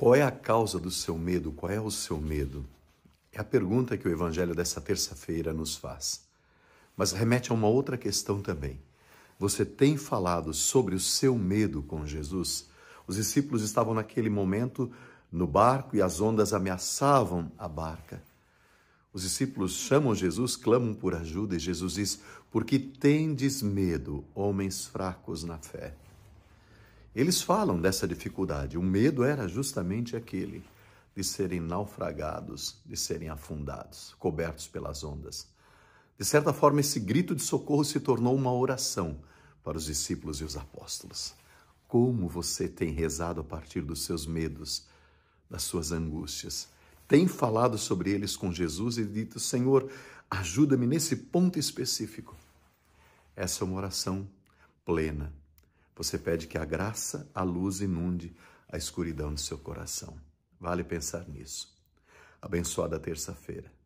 Qual é a causa do seu medo? Qual é o seu medo? É a pergunta que o Evangelho dessa terça-feira nos faz. Mas remete a uma outra questão também. Você tem falado sobre o seu medo com Jesus? Os discípulos estavam naquele momento no barco e as ondas ameaçavam a barca. Os discípulos chamam Jesus, clamam por ajuda e Jesus diz: Por que tendes medo, homens fracos na fé. Eles falam dessa dificuldade. O medo era justamente aquele de serem naufragados, de serem afundados, cobertos pelas ondas. De certa forma, esse grito de socorro se tornou uma oração para os discípulos e os apóstolos. Como você tem rezado a partir dos seus medos, das suas angústias. Tem falado sobre eles com Jesus e dito: Senhor, ajuda-me nesse ponto específico. Essa é uma oração plena, você pede que a graça, a luz inunde a escuridão do seu coração. Vale pensar nisso. Abençoada terça-feira.